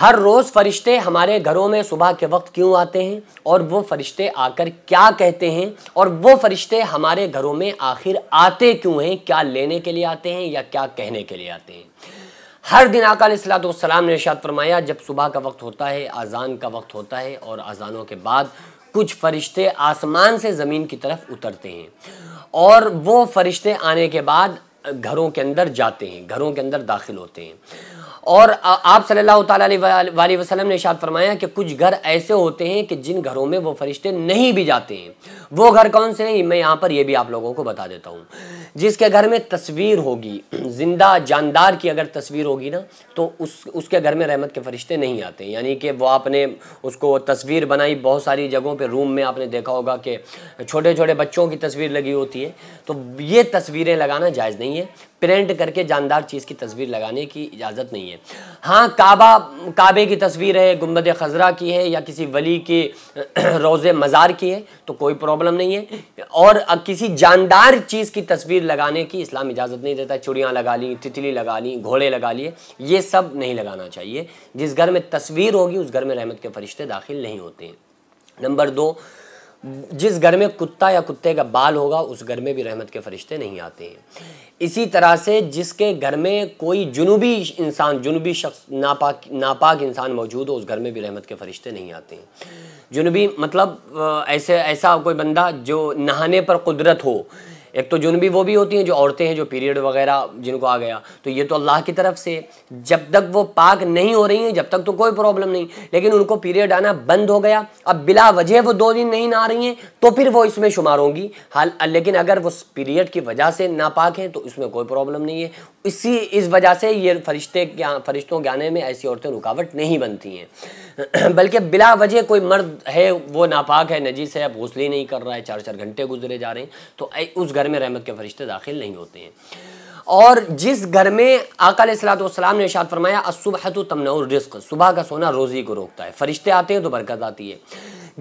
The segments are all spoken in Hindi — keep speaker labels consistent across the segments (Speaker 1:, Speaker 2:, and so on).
Speaker 1: हर रोज़ फरिश्ते हमारे घरों में सुबह के वक्त क्यों आते हैं और वो फरिश्ते आकर क्या कहते हैं और वो फरिश्ते हमारे घरों में आखिर आते क्यों हैं क्या लेने के लिए आते हैं या क्या कहने के लिए आते हैं हर दिन आका सलाम ने इशाद फरमाया जब सुबह का वक्त होता है अजान का वक्त होता है और अजानों के बाद कुछ फरिश्ते आसमान से ज़मीन की तरफ उतरते हैं और वो फरिश्ते आने के बाद घरों के अंदर जाते हैं घरों के अंदर दाखिल होते हैं और आप सल्लल्लाहु अलैहि वसलम ने इशाद फरमाया कि कुछ घर ऐसे होते हैं कि जिन घरों में वो फरिश्ते नहीं भी जाते हैं वो घर कौन से हैं मैं यहाँ पर ये भी आप लोगों को बता देता हूँ जिसके घर में तस्वीर होगी जिंदा जानदार की अगर तस्वीर होगी ना तो उस उसके घर में रहमत के फरिश्ते नहीं आते यानी कि वो आपने उसको तस्वीर बनाई बहुत सारी जगहों पर रूम में आपने देखा होगा कि छोटे छोटे बच्चों की तस्वीर लगी होती है तो ये तस्वीरें लगाना जायज़ नहीं है प्रिंट करके जानदार चीज़ की तस्वीर लगाने की इजाज़त नहीं है हाँ काबा काबे की तस्वीर है गुम्बद खजरा की है या किसी वली के रोज़े मज़ार की है तो कोई प्रॉब्लम प्रॉब्लम नहीं है और किसी जानदार चीज़ की तस्वीर लगाने की इस्लाम इजाज़त नहीं देता चुड़ियाँ लगा ली तितली लगा ली घोड़े लगा लिए ये सब नहीं लगाना चाहिए जिस घर में तस्वीर होगी उस घर में रहमत के फरिश्ते दाखिल नहीं होते हैं नंबर दो जिस घर में कुत्ता या कुत्ते का बाल होगा उस घर में भी रहमत के फरिश्ते नहीं आते हैं इसी तरह से जिसके घर में कोई जुनूबी इंसान जुनूबी शख्स नापाक नापाक इंसान मौजूद हो उस घर में भी रहमत के फरिश्ते नहीं आते हैं जुनूबी मतलब ऐसे ऐसा कोई बंदा जो नहाने पर कुदरत हो एक तो जुनबी वो भी होती हैं जो औरतें हैं जो पीरियड वगैरह जिनको आ गया तो ये तो अल्लाह की तरफ से जब तक वो पाक नहीं हो रही हैं जब तक तो कोई प्रॉब्लम नहीं लेकिन उनको पीरियड आना बंद हो गया अब बिला वजह वो दो दिन नहीं ना रही हैं तो फिर वो इसमें शुमार होंगी हाल लेकिन अगर वो पीरियड की वजह से नापाक हैं तो इसमें कोई प्रॉब्लम नहीं है इसी इस वजह से ये फरिश्ते फरिश्तों के आने में ऐसी औरतें रुकावट नहीं बनती हैं बल्कि बिला वजह कोई मर्द है वो नापाक है नजीस है अब घोसले ही नहीं कर रहा है चार चार घंटे गुजरे जा रहे हैं तो उस घर में रहमत के फरिश्ते दाखिल नहीं होते हैं और जिस घर में वाम ने इशाद फरमाया तो तमनौर रिस्क सुबह का सोना रोज़ी को रोकता है फरिश्ते आते हैं तो बरकत आती है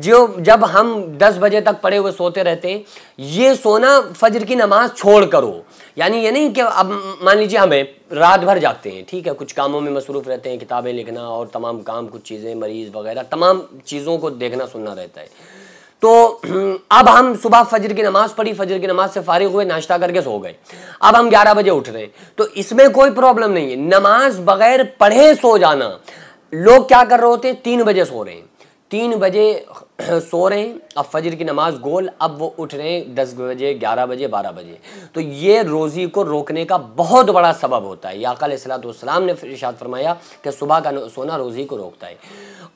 Speaker 1: जो जब हम 10 बजे तक पड़े हुए सोते रहते ये सोना फजर की नमाज छोड़ करो यानी ये नहीं कि अब मान लीजिए हमें रात भर जागते हैं ठीक है कुछ कामों में मसरूफ़ रहते हैं किताबें लिखना और तमाम काम कुछ चीज़ें मरीज़ वगैरह तमाम चीज़ों को देखना सुनना रहता है तो अब हम सुबह फजर की नमाज़ पढ़ी फजर की नमाज से फारिग हुए नाश्ता करके सो गए अब हम 11 बजे उठ रहे हैं तो इसमें कोई प्रॉब्लम नहीं है नमाज बगैर पढ़े सो जाना लोग क्या कर रहे होते हैं तीन बजे सो रहे हैं तीन बजे सो रहे हैं अब फजर की नमाज गोल अब वो उठ रहे हैं दस बजे ग्यारह बजे बारह बजे तो ये रोज़ी को रोकने का बहुत बड़ा सबब होता है याकल सलाम ने इर्शाद फरमाया कि सुबह का सोना रोज़ी को रोकता है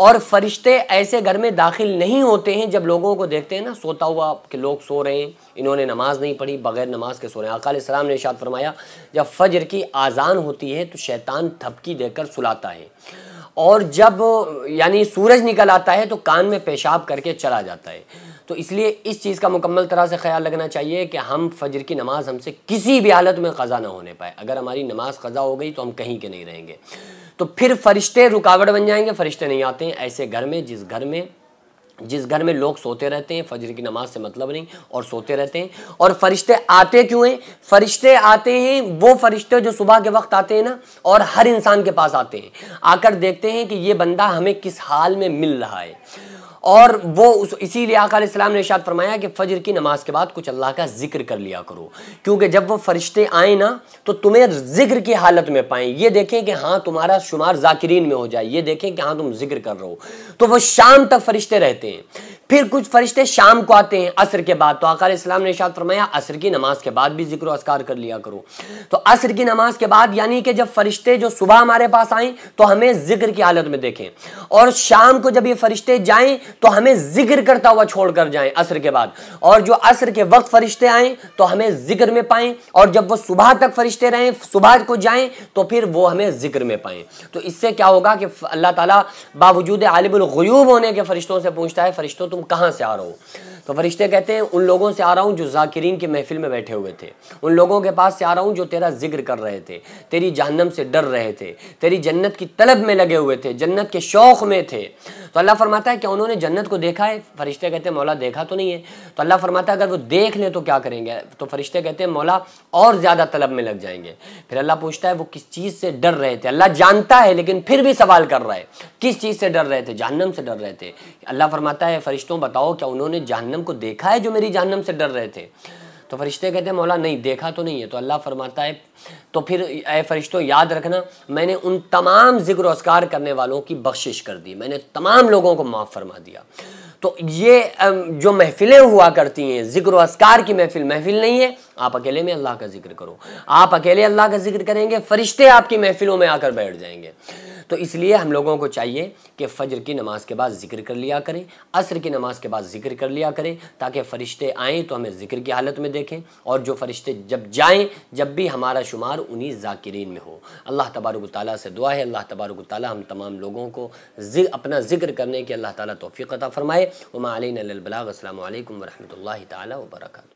Speaker 1: और फरिश्ते ऐसे घर में दाखिल नहीं होते हैं जब लोगों को देखते हैं ना सोता हुआ कि लोग सो रहे हैं इन्होंने नमाज नहीं पढ़ी बगैर नमाज के सो रहे हैं अकाल सलाम ने इर्शाद फरमाया जब फजर की आज़ान होती है तो शैतान थपकी देकर सुलाता है और जब यानी सूरज निकल आता है तो कान में पेशाब करके चला जाता है तो इसलिए इस चीज़ का मुकम्मल तरह से ख्याल रखना चाहिए कि हम फजर की नमाज़ हमसे किसी भी हालत में ख़ा ना होने पाए अगर हमारी नमाज ख़ा हो गई तो हम कहीं के नहीं रहेंगे तो फिर फरिश्ते रुकावट बन जाएंगे फरिश्ते नहीं आते हैं ऐसे घर में जिस घर में जिस घर में लोग सोते रहते हैं फजर की नमाज से मतलब नहीं और सोते रहते हैं और फरिश्ते आते क्यों हैं फरिश्ते आते हैं वो फरिश्ते जो सुबह के वक्त आते हैं ना और हर इंसान के पास आते हैं आकर देखते हैं कि ये बंदा हमें किस हाल में मिल रहा है और वो उस इसीलिए आकाम ने इशाद फरमाया कि फजर की नमाज के बाद कुछ अल्लाह का जिक्र कर लिया करो क्योंकि जब वो फरिश्ते आए ना तो तुम्हें जिक्र की हालत में पाए ये देखें कि हाँ तुम्हारा शुमार जाकिरीन में हो जाए ये देखें कि हाँ तुम जिक्र कर रहे हो तो वो शाम तक फरिश्ते रहते हैं फिर कुछ फरिश्ते शाम को आते हैं असर के बाद तो आकार इस्लाम ने शाद फरमाया असर की नमाज के बाद भी जिक्र असकार कर लिया करो तो असर की नमाज के बाद यानी कि जब फरिश्ते जो सुबह हमारे पास आए तो हमें जिक्र की हालत में देखें और शाम को जब ये फरिश्ते जाएं तो हमें जिक्र करता हुआ छोड़कर जाएं असर के बाद और जो असर के वक्त फरिश्ते आए तो हमें जिक्र में पाए और जब वो सुबह तक फरिश्ते रहें सुबह को जाएं तो फिर वो हमें जिक्र में पाए तो इससे क्या होगा कि अल्लाह ताला बावजूद आलिबुल गयूब होने के फरिश्तों से पूछता है फरिश्तों तुम तुम कहाँ से आ रहे हो तो फरिश्ते कहते हैं उन लोगों से आ रहा हूँ जो जाकिरीन की महफिल में बैठे हुए थे उन लोगों के पास से आ रहा हूँ जो तेरा जिक्र कर रहे थे तेरी जहन्नम से डर रहे थे तेरी जन्नत की तलब में लगे हुए थे जन्नत के शौक़ में थे तो अल्लाह फरमाता है क्या उन्होंने जन्नत को देखा है फरिश्ते कहते हैं मौला देखा तो नहीं है तो अल्लाह फरमाता है अगर वो देख लें तो क्या करेंगे तो फरिश्ते कहते हैं मौला और ज़्यादा तलब में लग जाएंगे फिर अल्लाह पूछता है वो किस चीज़ से डर रहे थे अल्लाह जानता है लेकिन फिर भी सवाल कर रहा है किस चीज़ से डर रहे थे जहनम से डर रहे थे अल्लाह फरमाता है फरिश्तों बताओ क्या उन्होंने जहनम को देखा है जो मेरी जहनम से डर रहे थे तो फरिश्ते कहते हैं मौला नहीं देखा तो नहीं है तो अल्लाह फरमाता है तो फिर ए फरिश्तों याद रखना मैंने उन तमाम जिक्र असकार करने वालों की बख्शिश कर दी मैंने तमाम लोगों को माफ़ फरमा दिया तो ये जो महफिलें हुआ करती हैं जिक्र असकार की महफिल महफिल नहीं है आप अकेले में अल्लाह का जिक्र करो आप अकेले अल्लाह का जिक्र करेंगे फरिश्ते आपकी महफिलों में आकर बैठ जाएंगे तो इसलिए हम लोगों को चाहिए कि फ़जर की नमाज़ के बाद जिक्र कर लिया करें असर की नमाज़ के बाद जिक्र कर लिया करें ताकि फ़रिश्ते आएँ तो हमें जिक्र की हालत में देखें और जो फ़रिश्ते जब जाएँ जब भी हमारा शुमार उन्हीं ज़ाकिरीन में हो अल्लाह तबारक ताली से दुआ है अल्लाह तबारक ताली हम तमाम लोगों को अपना जिक्र करने की अल्लाह ताली तोफ़ी अता फ़रमाए وما علينا للبلاغ السلام عليكم ورحمة الله تعالى وبركاته